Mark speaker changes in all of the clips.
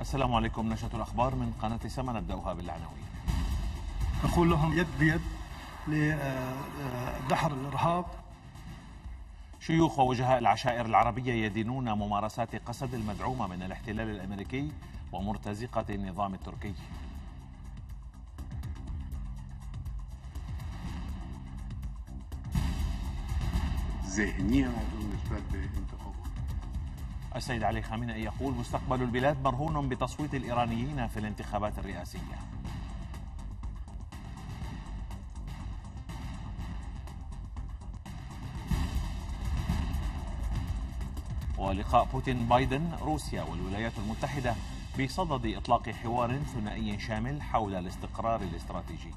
Speaker 1: السلام عليكم نشرة الأخبار من قناة سما نبدأها بالعناوين نقول لهم يد بيد لدحر آه، آه، الإرهاب شيوخ ووجهاء العشائر العربية يدينون ممارسات قسد المدعومة من الاحتلال الأمريكي ومرتزقة النظام التركي ذهنيا بالنسبة لانتخابات السيد علي خامنئي يقول مستقبل البلاد مرهون بتصويت الإيرانيين في الانتخابات الرئاسية ولقاء بوتين بايدن روسيا والولايات المتحدة بصدد إطلاق حوار ثنائي شامل حول الاستقرار الاستراتيجي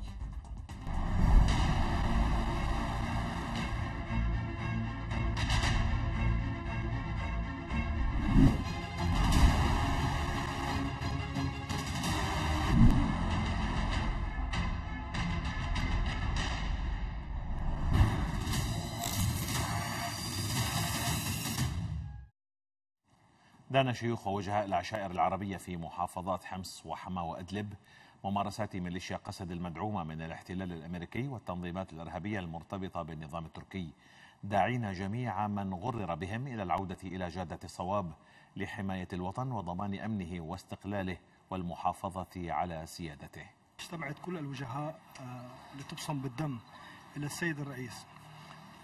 Speaker 1: دان شيوخ ووجهاء العشائر العربية في محافظات حمص وحما وأدلب ممارسات ميليشيا قسد المدعومة من الاحتلال الأمريكي والتنظيمات الإرهابية المرتبطة بالنظام التركي داعين جميع من غرر بهم إلى العودة إلى جادة الصواب لحماية الوطن وضمان أمنه واستقلاله والمحافظة على سيادته اجتمعت كل الوجهاء آه، لتبصم بالدم إلى السيد الرئيس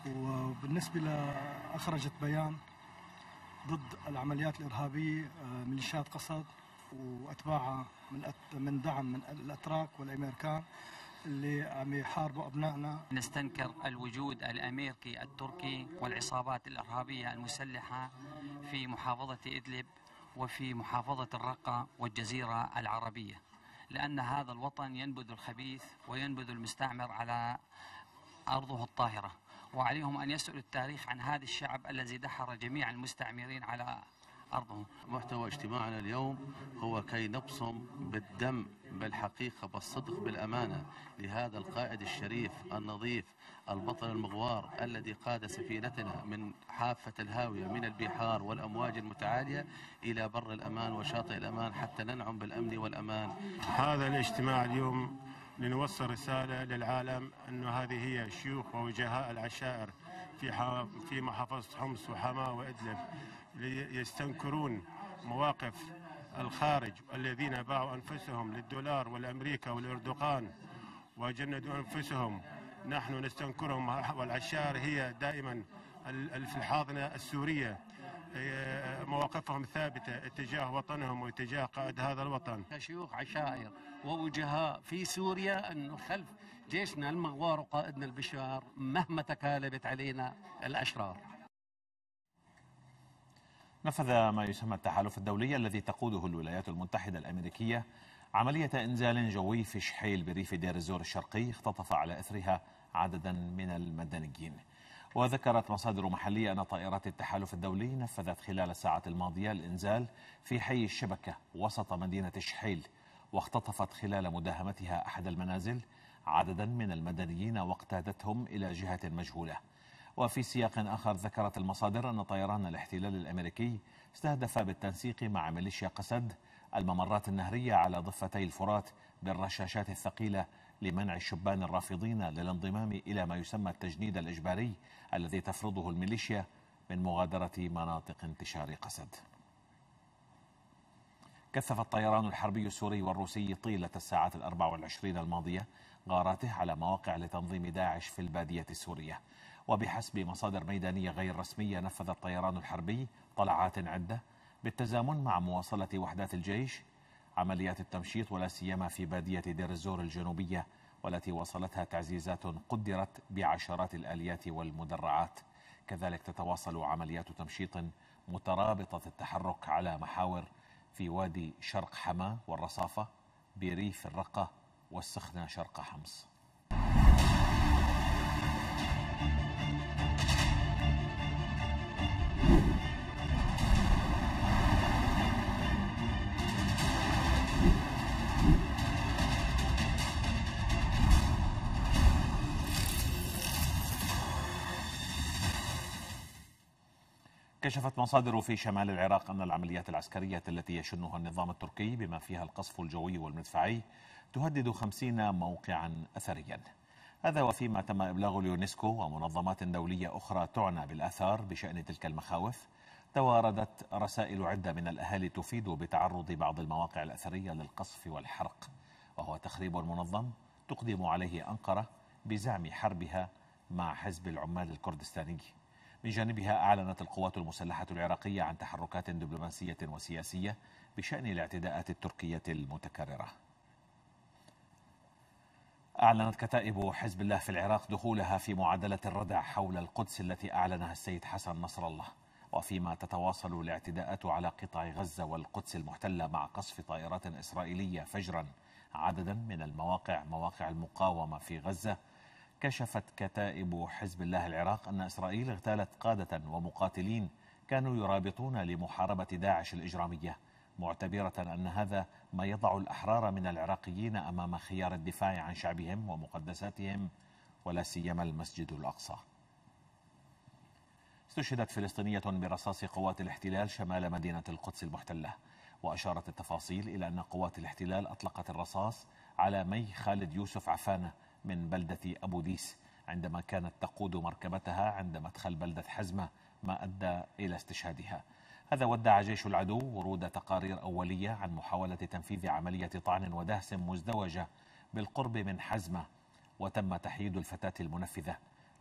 Speaker 1: وبالنسبة لأخرجت بيان ضد العمليات الارهابيه آه، ميليشيات قسد واتباعها من من دعم من الاتراك والامريكان اللي عم يحاربوا ابنائنا نستنكر الوجود الامريكي التركي والعصابات الارهابيه المسلحه في محافظه ادلب وفي محافظه الرقه والجزيره العربيه لان هذا الوطن ينبذ الخبيث وينبذ المستعمر على ارضه الطاهره وعليهم أن يسألوا التاريخ عن هذا الشعب الذي دحر جميع المستعمرين على أرضهم محتوى اجتماعنا اليوم هو كي نبصم بالدم بالحقيقة بالصدق بالأمانة لهذا القائد الشريف النظيف البطل المغوار الذي قاد سفينتنا من حافة الهاوية من البحار والأمواج المتعالية إلى بر الأمان وشاطئ الأمان حتى ننعم بالأمن والأمان هذا الاجتماع اليوم لنوصل رسالة للعالم أنه هذه هي شيوخ ووجهاء العشائر في في محافظة حمص وحماة وإدلب ليستنكرون مواقف الخارج الذين باعوا أنفسهم للدولار والأمريكا والأردوغان وجندوا أنفسهم نحن نستنكرهم والعشائر هي دائما في الحاضنة السورية مواقفهم ثابتة اتجاه وطنهم واتجاه قائد هذا الوطن شيوخ عشائر ووجهاء في سوريا أنه خلف جيشنا المغوار وقائدنا البشار مهما تكالبت علينا الأشرار نفذ ما يسمى التحالف الدولي الذي تقوده الولايات المتحدة الأمريكية عملية إنزال جوي في شحيل بريف دير الزور الشرقي اختطف على أثرها عددا من المدنيين وذكرت مصادر محلية أن طائرات التحالف الدولي نفذت خلال الساعة الماضية الإنزال في حي الشبكة وسط مدينة شحيل واختطفت خلال مداهمتها أحد المنازل عددا من المدنيين واقتادتهم إلى جهة مجهولة وفي سياق آخر ذكرت المصادر أن طيران الاحتلال الأمريكي استهدف بالتنسيق مع ميليشيا قسد الممرات النهرية على ضفتي الفرات بالرشاشات الثقيلة لمنع الشبان الرافضين للانضمام إلى ما يسمى التجنيد الإجباري الذي تفرضه الميليشيا من مغادرة مناطق انتشار قسد كثف الطيران الحربي السوري والروسي طيلة الساعات الأربع والعشرين الماضية غاراته على مواقع لتنظيم داعش في البادية السورية وبحسب مصادر ميدانية غير رسمية نفذ الطيران الحربي طلعات عدة بالتزامن مع مواصلة وحدات الجيش عمليات التمشيط ولا سيما في بادية دير الزور الجنوبية والتي وصلتها تعزيزات قدرت بعشرات الآليات والمدرعات كذلك تتواصل عمليات تمشيط مترابطة التحرك على محاور في وادي شرق حما والرصافة بريف الرقة والسخنة شرق حمص كشفت مصادر في شمال العراق أن العمليات العسكرية التي يشنها النظام التركي بما فيها القصف الجوي والمدفعي تهدد خمسين موقعا أثريا هذا وفيما تم إبلاغ اليونسكو ومنظمات دولية أخرى تعنى بالآثار بشأن تلك المخاوف تواردت رسائل عدة من الأهالي تفيد بتعرض بعض المواقع الأثرية للقصف والحرق وهو تخريب منظم تقدم عليه أنقرة بزعم حربها مع حزب العمال الكردستاني بجانبها أعلنت القوات المسلحة العراقية عن تحركات دبلوماسية وسياسية بشأن الاعتداءات التركية المتكررة أعلنت كتائب حزب الله في العراق دخولها في معادلة الردع حول القدس التي أعلنها السيد حسن نصر الله وفيما تتواصل الاعتداءات على قطاع غزة والقدس المحتلة مع قصف طائرات إسرائيلية فجرا عددا من المواقع مواقع المقاومة في غزة كشفت كتائب حزب الله العراق أن إسرائيل اغتالت قادة ومقاتلين كانوا يرابطون لمحاربة داعش الإجرامية معتبرة أن هذا ما يضع الأحرار من العراقيين أمام خيار الدفاع عن شعبهم ومقدساتهم ولا سيما المسجد الأقصى استشهدت فلسطينية برصاص قوات الاحتلال شمال مدينة القدس المحتلة وأشارت التفاصيل إلى أن قوات الاحتلال أطلقت الرصاص على مي خالد يوسف عفانة من بلدة أبو ديس عندما كانت تقود مركبتها عند مدخل بلدة حزمة ما أدى إلى استشهادها هذا ودع جيش العدو ورود تقارير أولية عن محاولة تنفيذ عملية طعن ودهس مزدوجة بالقرب من حزمة وتم تحييد الفتاة المنفذة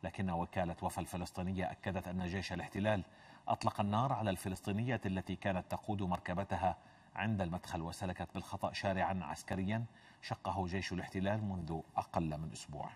Speaker 1: لكن وكالة وفا الفلسطينية أكدت أن جيش الاحتلال أطلق النار على الفلسطينية التي كانت تقود مركبتها عند المدخل وسلكت بالخطأ شارعا عسكريا شقه جيش الاحتلال منذ أقل من أسبوع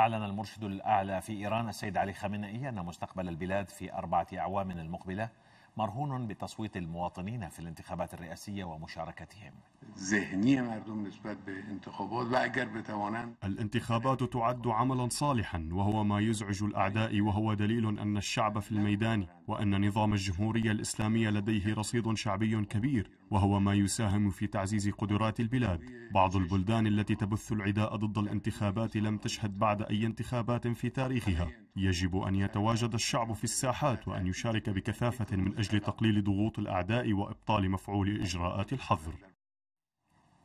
Speaker 1: أعلن المرشد الأعلى في إيران السيد علي خامنئي أن مستقبل البلاد في أربعة أعوام المقبلة مرهون بتصويت المواطنين في الانتخابات الرئاسية ومشاركتهم ذهنية مردم نسبت به انتخابات و اگر بتوانند الانتخابات تعد عملا صالحا وهو ما يزعج الأعداء وهو دليل أن الشعب في الميدان وأن نظام الجمهورية الإسلامية لديه رصيد شعبي كبير وهو ما يساهم في تعزيز قدرات البلاد بعض البلدان التي تبث العداء ضد الانتخابات لم تشهد بعد أي انتخابات في تاريخها يجب أن يتواجد الشعب في الساحات وأن يشارك بكثافة من أجل تقليل ضغوط الأعداء وإبطال مفعول إجراءات الحظر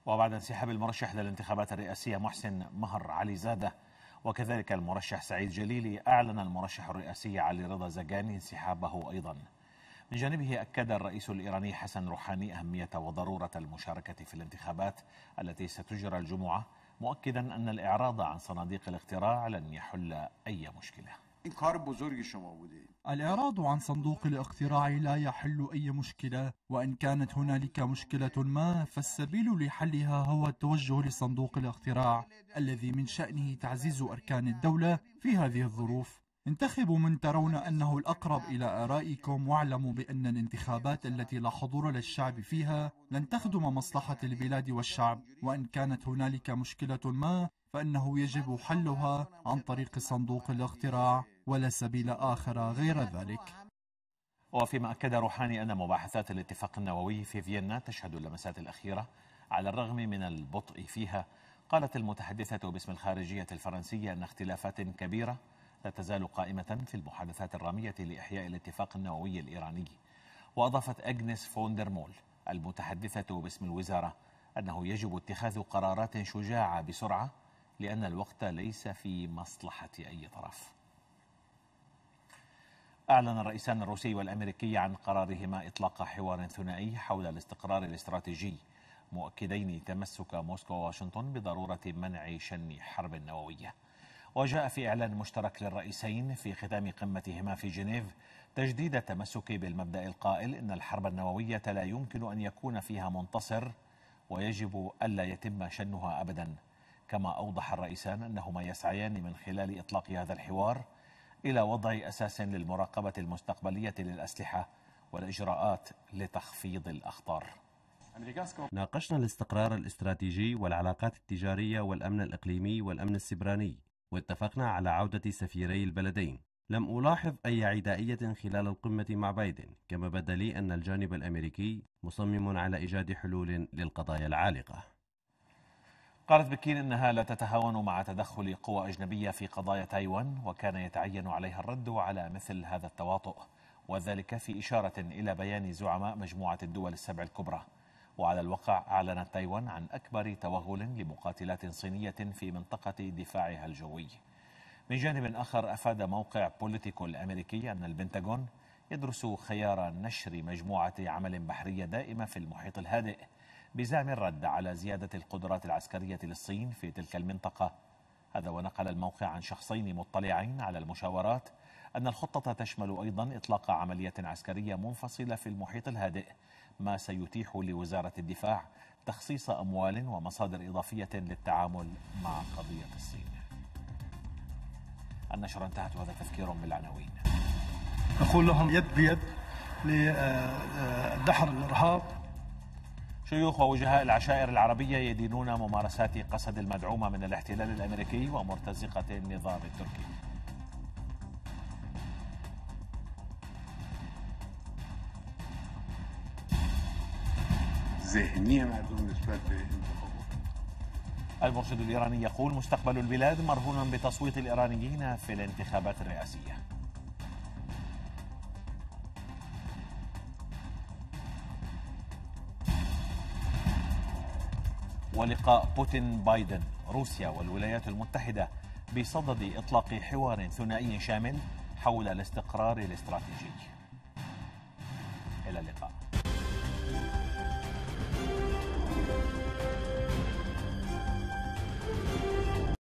Speaker 1: وبعد انسحاب المرشح للانتخابات الرئاسية محسن مهر علي زادة وكذلك المرشح سعيد جليلي أعلن المرشح الرئاسي علي رضا زجاني انسحابه أيضا من جانبه أكد الرئيس الإيراني حسن روحاني أهمية وضرورة المشاركة في الانتخابات التي ستجرى الجمعة مؤكدا أن الإعراض عن صناديق الاقتراع لن يحل أي مشكلة این کار بزرگ شما بوده الإعراض عن صندوق الاقتراع لا يحل أي مشكلة وإن كانت هنالك مشكلة ما فالسبيل لحلها هو التوجه لصندوق الاقتراع الذي من شأنه تعزيز أركان الدولة في هذه الظروف انتخبوا من ترون أنه الأقرب إلى آرائكم واعلموا بأن الانتخابات التي لا حضور للشعب فيها لن تخدم مصلحة البلاد والشعب وإن كانت هنالك مشكلة ما فإنه يجب حلها عن طريق صندوق الاقتراع ولا سبيل آخر غير ذلك وفيما أكد روحاني أن مباحثات الاتفاق النووي في فيينا تشهد اللمسات الأخيرة على الرغم من البطء فيها قالت المتحدثة باسم الخارجية الفرنسية أن اختلافات كبيرة لا تزال قائمة في المحادثات الرامية لإحياء الاتفاق النووي الإيراني وأضافت أجنس فوندر مول المتحدثة باسم الوزارة أنه يجب اتخاذ قرارات شجاعة بسرعة لأن الوقت ليس في مصلحة أي طرف أعلن الرئيسان الروسي والأمريكي عن قرارهما إطلاق حوار ثنائي حول الاستقرار الاستراتيجي مؤكدين تمسك موسكو وواشنطن بضرورة منع شن حرب نووية وجاء في إعلان مشترك للرئيسين في ختام قمتهما في جنيف تجديد التمسك بالمبدأ القائل إن الحرب النووية لا يمكن أن يكون فيها منتصر ويجب ألا يتم شنها أبدا كما أوضح الرئيسان أنهما يسعيان من خلال إطلاق هذا الحوار إلى وضع أساس للمراقبة المستقبلية للأسلحة والإجراءات لتخفيض الأخطار ناقشنا الاستقرار الاستراتيجي والعلاقات التجارية والأمن الإقليمي والأمن السبراني واتفقنا على عودة سفيري البلدين لم ألاحظ أي عدائية خلال القمة مع بايدن كما بدا لي أن الجانب الأمريكي مصمم على إيجاد حلول للقضايا العالقة قالت بكين أنها لا تتهاون مع تدخل قوى أجنبية في قضايا تايوان وكان يتعين عليها الرد على مثل هذا التواطؤ وذلك في إشارة إلى بيان زعماء مجموعة الدول السبع الكبرى وعلى الواقع أعلنت تايوان عن أكبر توغل لمقاتلات صينية في منطقة دفاعها الجوي من جانب آخر أفاد موقع بوليتيكو الأمريكي أن البنتاغون يدرس خيار نشر مجموعة عمل بحرية دائمة في المحيط الهادئ بزعم الرد على زيادة القدرات العسكرية للصين في تلك المنطقة هذا ونقل الموقع عن شخصين مطلعين على المشاورات أن الخطة تشمل أيضا إطلاق عملية عسكرية منفصلة في المحيط الهادئ ما سيتيح لوزارة الدفاع تخصيص أموال ومصادر إضافية للتعامل مع قضية الصين النشر انتهت وهذا تذكير بالعناوين نقول لهم يد بيد آه، آه، لدحر الإرهاب شيوخ ووجهاء العشائر العربية يدينون ممارسات قسد المدعومة من الاحتلال الأمريكي ومرتزقة النظام التركي ذهنيا هتكون بالنسبه للانتخابات المرشد الايراني يقول مستقبل البلاد مرهون بتصويت الايرانيين في الانتخابات الرئاسيه ولقاء بوتين بايدن روسيا والولايات المتحدة بصدد إطلاق حوار ثنائي شامل حول الاستقرار الاستراتيجي إلى اللقاء